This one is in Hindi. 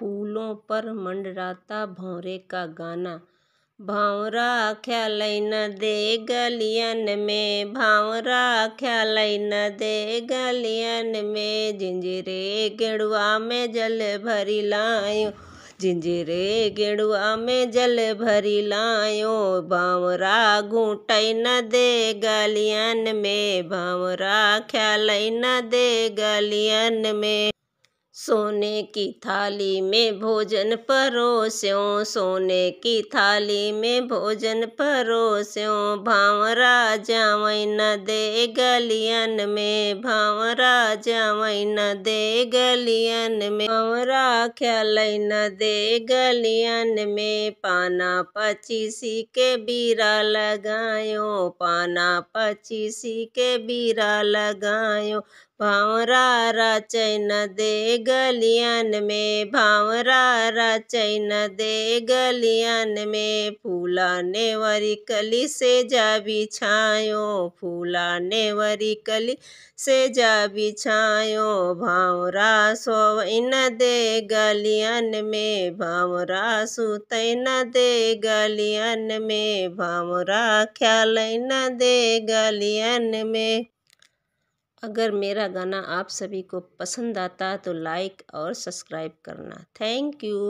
फूलों पर मंडराता भौरे का गाना भावरा ख्याल न दे गलियन में भावरा ख्याल न दे गलियन में जिंजरे गेड़ुआ में जल भरी लायो जिंजरे गेड़ुआ में जल भरी लायो भावरा घूट न दे गलियन में भावरा ख्याल न दे गलियन में सोने की थाली में भोजन परोस्यों सोने की थाली में भोजन परोस्यों भावरा जावई न दे गलियन में भावरा जावई न दे गलियन में भावरा ख्याल न दे गलियन में पाना पचीसी के बीरा लगायो पाना पचीसी के बीरा लगायो भावरा रचन दे गलियन में भावरा रचन दे गलियन में फूला वरी कली से जा बिछायो फूला वरी कली से जा बिछायो भावरा सोइन दे गलियन में भावरा सुतैन दे गलियन में भावरा ख्याल न दे गलियन में अगर मेरा गाना आप सभी को पसंद आता तो लाइक और सब्सक्राइब करना थैंक यू